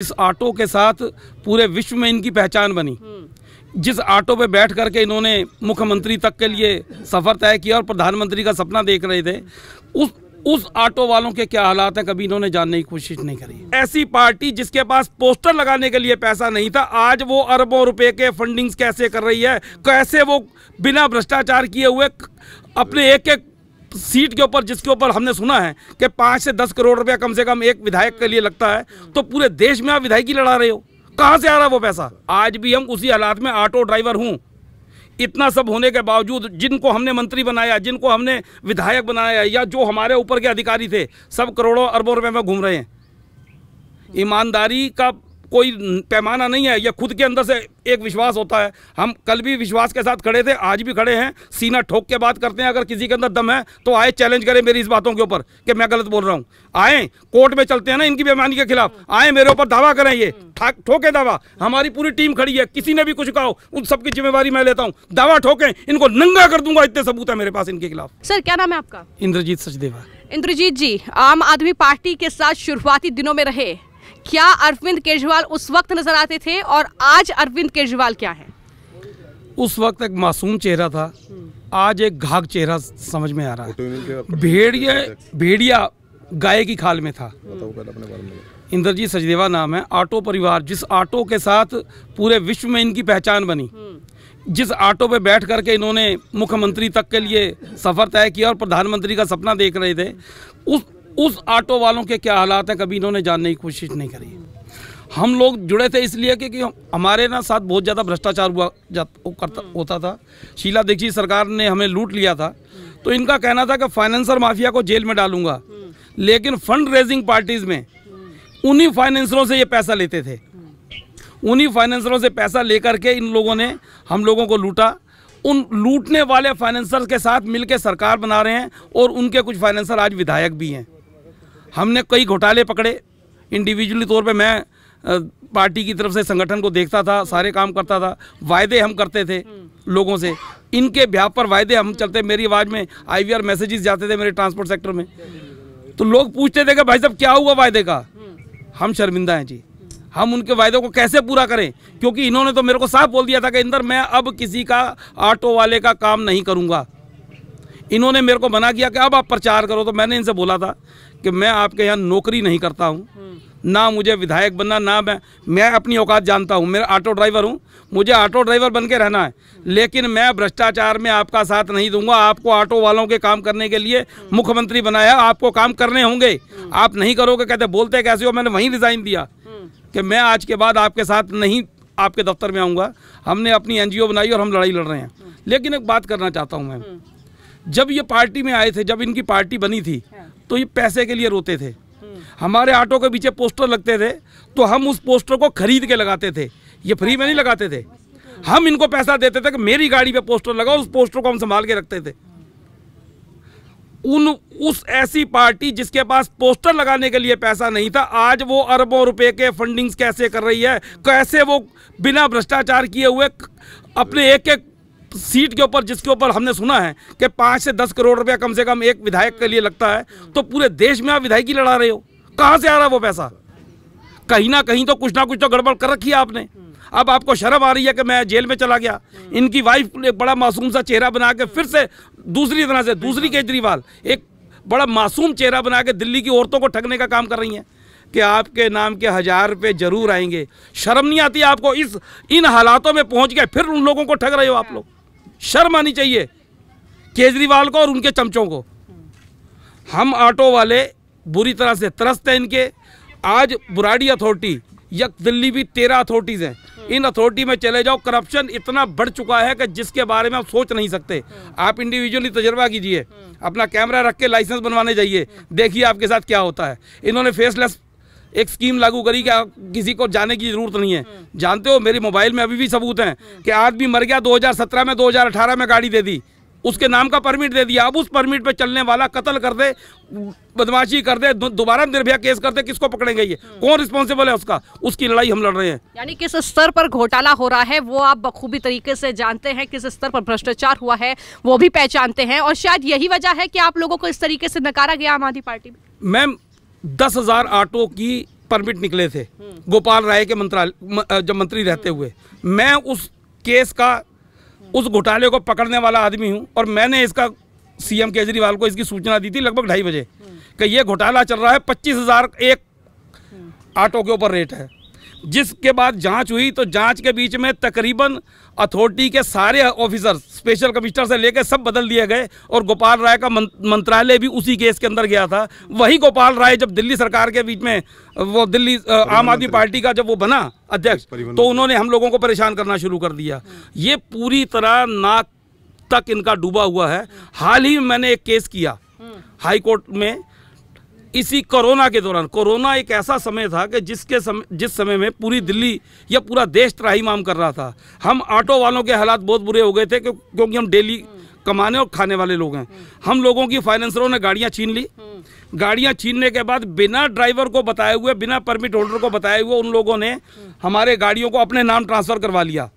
इस ऑटो के साथ पूरे विश्व में इनकी पहचान बनी जिस ऑटो पे बैठ करके इन्होंने मुख्यमंत्री तक के लिए सफ़र तय किया और प्रधानमंत्री का सपना देख रहे थे उस उस ऑटो वालों के क्या हालात हैं कभी इन्होंने जानने की कोशिश नहीं करी ऐसी पार्टी जिसके पास पोस्टर लगाने के लिए पैसा नहीं था आज वो अरबों रुपए के फंडिंग्स कैसे कर रही है कैसे वो बिना भ्रष्टाचार किए हुए अपने एक एक सीट के ऊपर जिसके ऊपर हमने सुना है कि पाँच से दस करोड़ रुपया कम से कम एक विधायक के लिए लगता है तो पूरे देश में आप विधायकी लड़ा रहे हो कहाँ से आ रहा है वो पैसा आज भी हम उसी हालात में ऑटो ड्राइवर हूँ इतना सब होने के बावजूद जिनको हमने मंत्री बनाया जिनको हमने विधायक बनाया या जो हमारे ऊपर के अधिकारी थे सब करोड़ों अरबों रुपए में घूम रहे हैं ईमानदारी का कोई पैमाना नहीं है यह खुद के अंदर से एक विश्वास होता है हम कल भी विश्वास के साथ खड़े थे आज भी खड़े हैं सीना ठोक के बात करते हैं अगर किसी के अंदर दम है तो आए चैलेंज करें मेरी इस बातों के ऊपर कि मैं गलत बोल रहा हूँ आए कोर्ट में चलते हैं ना इनकी बेमानी के खिलाफ आए मेरे ऊपर दावा करें ये ठोके दावा हमारी पूरी टीम खड़ी है किसी ने भी कुछ कहा उन सबकी जिम्मेवारी मैं लेता हूँ दावा ठोके इनको नंगा कर दूंगा इतने सबूत है मेरे पास इनके खिलाफ सर क्या नाम है आपका इंद्रजीत सचदेवा इंद्रजीत जी आम आदमी पार्टी के साथ शुरुआती दिनों में रहे क्या अरविंद केजरीवाल उस वक्त नजर आते थे और आज अरविंद केजरीवाल क्या है उस वक्त एक मासूम चेहरा था आज एक घाघ चेहरा समझ में आ रहा है भेड़िया भेड़िया गाय की खाल में था इंद्रजीत सचदेवा नाम है ऑटो परिवार जिस ऑटो के साथ पूरे विश्व में इनकी पहचान बनी जिस ऑटो पे बैठ करके इन्होंने मुख्यमंत्री तक के लिए सफ़र तय किया और प्रधानमंत्री का सपना देख रहे थे उस उस ऑटो वालों के क्या हालात हैं कभी इन्होंने जानने की कोशिश नहीं करी हम लोग जुड़े थे इसलिए कि, कि हमारे ना साथ बहुत ज़्यादा भ्रष्टाचार हुआ करता हम्म। होता था शीला दीक्षित सरकार ने हमें लूट लिया था हम्म। तो इनका कहना था कि फाइनेंसर माफिया को जेल में डालूंगा हम्म। लेकिन फंड रेजिंग पार्टीज में उन्हीं फाइनेंसरों से ये पैसा लेते थे उन्हीं फाइनेंसरों से पैसा लेकर के इन लोगों ने हम लोगों को लूटा उन लूटने वाले फाइनेंसर के साथ मिलकर सरकार बना रहे हैं और उनके कुछ फाइनेंसर आज विधायक भी हैं हमने कई घोटाले पकड़े इंडिविजुअली तौर पे मैं पार्टी की तरफ से संगठन को देखता था सारे काम करता था वायदे हम करते थे लोगों से इनके ब्याह पर वायदे हम चलते मेरी आवाज़ में आईवीआर मैसेजेस जाते थे मेरे ट्रांसपोर्ट सेक्टर में तो लोग पूछते थे कि भाई साहब क्या हुआ वायदे का हम शर्मिंदा हैं जी हम उनके वायदों को कैसे पूरा करें क्योंकि इन्होंने तो मेरे को साफ बोल दिया था कि इंदर मैं अब किसी का ऑटो वाले का काम नहीं करूँगा इन्होंने मेरे को मना किया कि अब आप प्रचार करो तो मैंने इनसे बोला था कि मैं आपके यहाँ नौकरी नहीं करता हूँ हम्म। ना मुझे विधायक बनना ना मैं मैं अपनी औकात जानता हूँ मैं ऑटो ड्राइवर हूँ मुझे ऑटो ड्राइवर बन के रहना है लेकिन मैं भ्रष्टाचार में आपका साथ नहीं दूंगा आपको ऑटो वालों के काम करने के लिए मुख्यमंत्री बनाया आपको काम करने होंगे हम्म। आप नहीं करोगे कहते बोलते कैसे हो मैंने वहीं रिज़ाइन दिया हम्म। कि मैं आज के बाद आपके साथ नहीं आपके दफ्तर में आऊँगा हमने अपनी एन बनाई और हम लड़ाई लड़ रहे हैं लेकिन एक बात करना चाहता हूँ मैं जब ये पार्टी में आए थे जब इनकी पार्टी बनी थी हाँ। तो ये पैसे के लिए रोते थे हम्म। हमारे ऑटो के पीछे पोस्टर लगते थे तो हम उस पोस्टर को खरीद के लगाते थे ये फ्री में नहीं लगाते थे हम इनको पैसा देते थे कि मेरी गाड़ी पे पोस्टर लगा उस पोस्टर को हम संभाल के रखते थे उन उस ऐसी पार्टी जिसके पास पोस्टर लगाने के लिए पैसा नहीं था आज वो अरबों रुपए के फंडिंग्स कैसे कर रही है कैसे वो बिना भ्रष्टाचार किए हुए अपने एक एक सीट के ऊपर जिसके ऊपर हमने सुना है कि पाँच से दस करोड़ रुपया कम से कम एक विधायक के लिए लगता है तो पूरे देश में आप विधायकी लड़ा रहे हो कहाँ से आ रहा है वो पैसा कहीं ना कहीं तो कुछ ना कुछ तो गड़बड़ कर रखी है आपने अब आपको शर्म आ रही है कि मैं जेल में चला गया इनकी वाइफ एक बड़ा मासूम सा चेहरा बना के फिर से दूसरी तरह से दूसरी केजरीवाल एक बड़ा मासूम चेहरा बना के दिल्ली की औरतों को ठगने का काम कर रही हैं कि आपके नाम के हज़ार रुपये जरूर आएंगे शर्म नहीं आती आपको इस इन हालातों में पहुंच गए फिर उन लोगों को ठग रहे हो आप लोग शर्म आनी चाहिए केजरीवाल को और उनके चमचों को हम ऑटो वाले बुरी तरह से त्रस्त हैं इनके आज बुराडी अथॉरिटी या दिल्ली भी तेरह अथॉरिटीज़ हैं इन अथॉरिटी में चले जाओ करप्शन इतना बढ़ चुका है कि जिसके बारे में आप सोच नहीं सकते आप इंडिविजुअली तजर्बा कीजिए अपना कैमरा रख के लाइसेंस बनवाने जाइए देखिए आपके साथ क्या होता है इन्होंने फेसलेस एक स्कीम लागू करी कि किसी को जाने की जरूरत नहीं है जानते हो मेरे मोबाइल में अभी भी सबूत हैं कि आदमी मर गया 2017 में 2018 में गाड़ी दे दी उसके नाम का परमिट दे दिया अब उस परमिट पे चलने वाला कत्ल कर दे बदमाशी कर दे दोबारा निर्भया केस कर दे किसको पकड़ेंगे ये कौन रिस्पॉन्सिबल है उसका उसकी लड़ाई हम लड़ रहे हैं यानी किस स्तर पर घोटाला हो रहा है वो आप बखूबी तरीके से जानते हैं किस स्तर पर भ्रष्टाचार हुआ है वो भी पहचानते हैं और शायद यही वजह है कि आप लोगों को इस तरीके से नकारा गया आम आदमी पार्टी में मैम दस हजार ऑटो की परमिट निकले थे गोपाल राय के मंत्रालय जब मंत्री रहते हुए मैं उस केस का उस घोटाले को पकड़ने वाला आदमी हूँ और मैंने इसका सीएम केजरीवाल को इसकी सूचना दी थी लगभग ढाई बजे कि ये घोटाला चल रहा है पच्चीस हज़ार एक ऑटो के ऊपर रेट है जिसके बाद जांच हुई तो जांच के बीच में तकरीबन अथॉरिटी के सारे ऑफिसर स्पेशल कमिश्नर से लेकर सब बदल दिए गए और गोपाल राय का मंत्रालय भी उसी केस के अंदर गया था वही गोपाल राय जब दिल्ली सरकार के बीच में वो दिल्ली आम आदमी पार्टी का जब वो बना अध्यक्ष तो उन्होंने हम लोगों को परेशान करना शुरू कर दिया ये पूरी तरह नाक तक इनका डूबा हुआ है हाल ही में मैंने एक केस किया हम्म। हाईकोर्ट में इसी कोरोना के दौरान कोरोना एक ऐसा समय था कि जिसके समय जिस समय में पूरी दिल्ली या पूरा देश त्राहीमाम कर रहा था हम ऑटो वालों के हालात बहुत बुरे हो गए थे क्योंकि हम डेली कमाने और खाने वाले लोग हैं हम लोगों की फाइनेंसरों ने गाड़ियां छीन ली गाड़ियां छीनने के बाद बिना ड्राइवर को बताए हुए बिना परमिट होल्डर को बताए हुए उन लोगों ने हमारे गाड़ियों को अपने नाम ट्रांसफ़र करवा लिया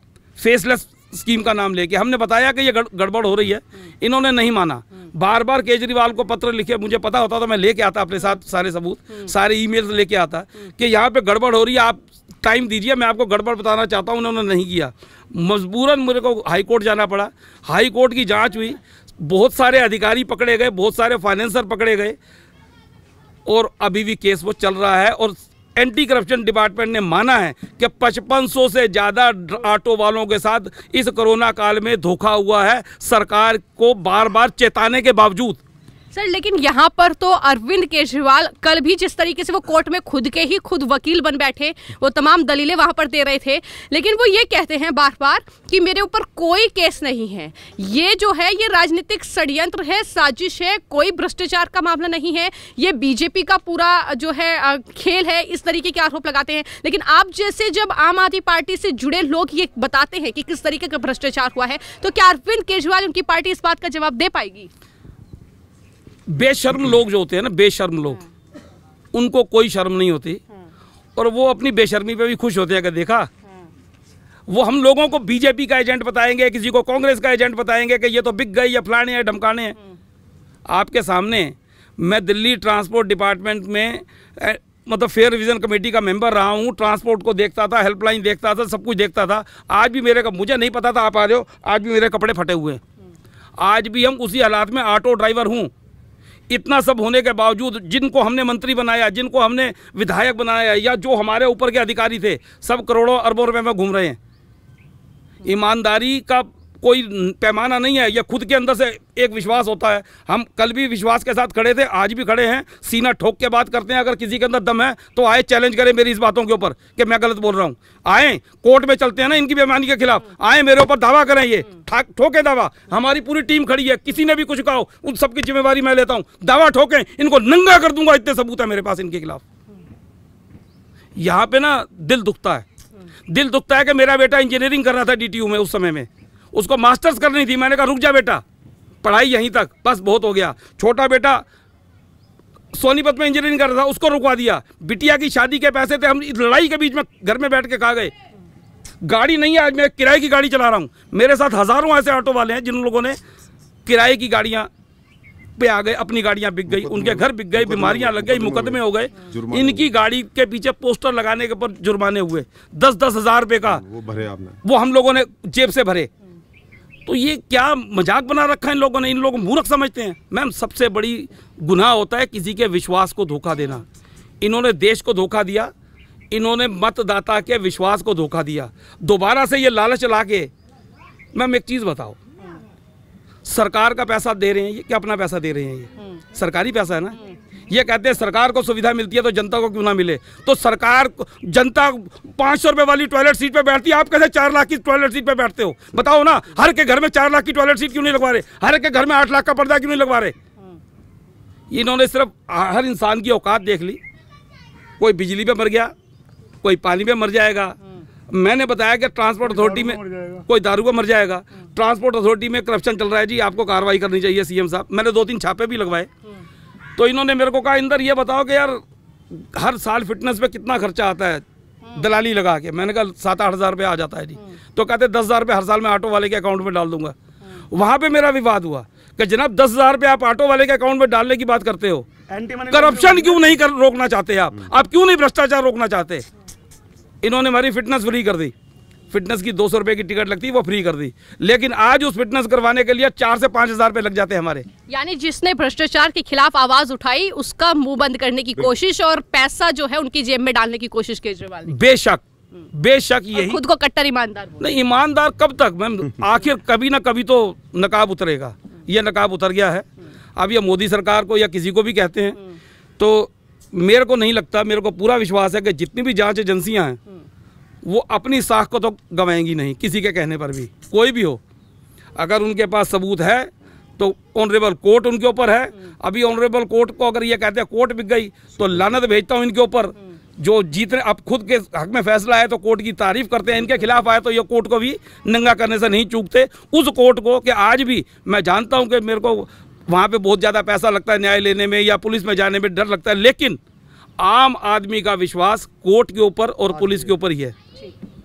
फेसलेस स्कीम का नाम लेके हमने बताया कि ये गड़बड़ हो रही है इन्होंने नहीं माना बार बार केजरीवाल को पत्र लिखे मुझे पता होता तो मैं लेके आता अपने साथ सारे सबूत सारे ईमेल्स लेके आता कि यहाँ पे गड़बड़ हो रही है आप टाइम दीजिए मैं आपको गड़बड़ बताना चाहता हूँ उन्होंने नहीं किया मजबूरन मेरे को हाई कोर्ट जाना पड़ा हाई कोर्ट की जांच हुई बहुत सारे अधिकारी पकड़े गए बहुत सारे फाइनेंसर पकड़े गए और अभी भी केस वो चल रहा है और एंटी करप्शन डिपार्टमेंट ने माना है कि 5500 से ज़्यादा ऑटो वालों के साथ इस कोरोना काल में धोखा हुआ है सरकार को बार बार चेताने के बावजूद सर लेकिन यहाँ पर तो अरविंद केजरीवाल कल भी जिस तरीके से वो कोर्ट में खुद के ही खुद वकील बन बैठे वो तमाम दलीलें वहाँ पर दे रहे थे लेकिन वो ये कहते हैं बार बार कि मेरे ऊपर कोई केस नहीं है ये जो है ये राजनीतिक षड्यंत्र है साजिश है कोई भ्रष्टाचार का मामला नहीं है ये बीजेपी का पूरा जो है खेल है इस तरीके के आरोप लगाते हैं लेकिन आप जैसे जब आम आदमी पार्टी से जुड़े लोग ये बताते हैं कि किस तरीके का भ्रष्टाचार हुआ है तो क्या अरविंद केजरीवाल उनकी पार्टी इस बात का जवाब दे पाएगी बेशर्म लोग जो होते हैं ना बेशर्म लोग उनको कोई शर्म नहीं होती और वो अपनी बेशर्मी पे भी खुश होते हैं अगर देखा वो हम लोगों को बीजेपी का एजेंट बताएंगे किसी को कांग्रेस का एजेंट बताएंगे कि ये तो बिक गई या फलाने हैं ढमकाने हैं आपके सामने मैं दिल्ली ट्रांसपोर्ट डिपार्टमेंट में ए, मतलब फेयर रिविज़न कमेटी का मेंबर रहा हूँ ट्रांसपोर्ट को देखता था हेल्पलाइन देखता था सब कुछ देखता था आज भी मेरे का मुझे नहीं पता था आप आ रहे हो आज भी मेरे कपड़े फटे हुए हैं आज भी हम उसी हालात में ऑटो ड्राइवर हूँ इतना सब होने के बावजूद जिनको हमने मंत्री बनाया जिनको हमने विधायक बनाया या जो हमारे ऊपर के अधिकारी थे सब करोड़ों अरबों रुपये में घूम रहे हैं ईमानदारी का कोई पैमाना नहीं है यह खुद के अंदर से एक विश्वास होता है हम कल भी विश्वास के साथ खड़े थे आज भी खड़े हैं सीना ठोक के बात करते हैं अगर किसी के अंदर दम है तो आए चैलेंज करें मेरी इस बातों के ऊपर कि मैं गलत बोल रहा हूँ आए कोर्ट में चलते हैं ना इनकी बेमानी के खिलाफ आए मेरे ऊपर दावा करें ये ठोके दावा हमारी पूरी टीम खड़ी है किसी ने भी कुछ कहा उन सबकी जिम्मेवारी मैं लेता हूँ दावा ठोकें इनको नंगा कर दूंगा इतने सबूत है मेरे पास इनके खिलाफ यहाँ पे ना दिल दुखता है दिल दुखता है कि मेरा बेटा इंजीनियरिंग कर रहा था डीटीयू में उस समय में उसको मास्टर्स करनी थी मैंने कहा रुक जा बेटा पढ़ाई यहीं तक बस बहुत हो गया छोटा बेटा सोनीपत में इंजीनियरिंग कर रहा था उसको रुकवा दिया बिटिया की शादी के पैसे थे हम लड़ाई के बीच में घर में बैठ के खा गए गाड़ी नहीं है आज मैं किराए की गाड़ी चला रहा हूँ मेरे साथ हज़ारों ऐसे ऑटो वाले हैं जिन लोगों ने किराए की गाड़ियाँ पे आ गए अपनी गाड़ियाँ बिक गई उनके घर बिक गई बीमारियां लग गई मुकदमे हो गए इनकी गाड़ी के पीछे पोस्टर लगाने के ऊपर जुर्माने हुए दस दस हज़ार रुपये का भरे वो हम लोगों ने जेब से भरे तो ये क्या मजाक बना रखा है इन लोगों ने इन लोग मूर्ख समझते हैं मैम सबसे बड़ी गुनाह होता है किसी के विश्वास को धोखा देना इन्होंने देश को धोखा दिया इन्होंने मतदाता के विश्वास को धोखा दिया दोबारा से ये लालच ला के मैम एक चीज़ बताओ सरकार का पैसा दे रहे हैं ये क्या अपना पैसा दे रहे हैं ये हम्म। सरकारी पैसा है ना हम्म। ये कहते हैं सरकार को सुविधा मिलती है तो जनता को क्यों ना मिले तो सरकार जनता पाँच सौ रुपये वाली टॉयलेट सीट पर बैठती है आप कैसे चार लाख की टॉयलेट सीट पर बैठते हो बताओ ना हर के घर में चार लाख की टॉयलेट सीट क्यों नहीं लगवा रहे हर के घर में आठ लाख का पर्दा क्यों नहीं लगवा रहे इन्होंने सिर्फ हर इंसान की औकात देख ली कोई बिजली पे मर गया कोई पानी पे मर जाएगा मैंने बताया कि ट्रांसपोर्ट अथॉरिटी में कोई दारू का मर जाएगा ट्रांसपोर्ट अथॉरिटी में करप्शन चल रहा है जी आपको कार्रवाई करनी चाहिए सीएम साहब मैंने दो तीन छापे भी लगवाए तो इन्होंने मेरे को कहा इंदर ये बताओ कि यार हर साल फिटनेस पे कितना खर्चा आता है दलाली लगा के मैंने कहा सात आठ हज़ार रुपये आ जाता है जी तो कहते दस हज़ार रुपये हर साल मैं ऑटो वाले के अकाउंट में डाल दूंगा वहाँ पे मेरा विवाद हुआ कि जनाब दस हज़ार रुपये आप ऑटो वाले के अकाउंट में डालने की बात करते हो करप्शन क्यों नहीं कर रोकना चाहते आप हम्म। आप क्यों नहीं भ्रष्टाचार रोकना चाहते इन्होंने हमारी फिटनेस फ्री कर दी फिटनेस की दो सौ की टिकट लगती वो फ्री कर दी लेकिन आज उस फिटनेस करवाने के लिए चार से पाँच हज़ार लग जाते हैं हमारे यानी जिसने भ्रष्टाचार के खिलाफ आवाज़ उठाई उसका मुंह बंद करने की कोशिश और पैसा जो है उनकी जेब में डालने की कोशिश केजरीवाल बेशक हम्म। बेशक यही खुद को कट्टर ईमानदार नहीं ईमानदार कब तक मैम आखिर कभी ना कभी तो नकाब उतरेगा हम्म। ये नकाब उतर गया है हम्म। अब ये मोदी सरकार को या किसी को भी कहते हैं तो मेरे को नहीं लगता मेरे को पूरा विश्वास है कि जितनी भी जांच एजेंसियां हैं वो अपनी साख को तो गंवाएंगी नहीं किसी के कहने पर भी कोई भी हो अगर उनके पास सबूत है तो ऑनरेबल कोर्ट उनके ऊपर है अभी ऑनरेबल कोर्ट को अगर ये कहते हैं कोर्ट बिक गई तो लानत भेजता हूँ इनके ऊपर जो जीतने अब खुद के हक में फैसला आए तो कोर्ट की तारीफ करते हैं इनके खिलाफ आए तो ये कोर्ट को भी नंगा करने से नहीं चूकते उस कोर्ट को कि आज भी मैं जानता हूँ कि मेरे को वहाँ पे बहुत ज़्यादा पैसा लगता है न्याय लेने में या पुलिस में जाने में डर लगता है लेकिन आम आदमी का विश्वास कोर्ट के ऊपर और पुलिस के ऊपर ही है cheap.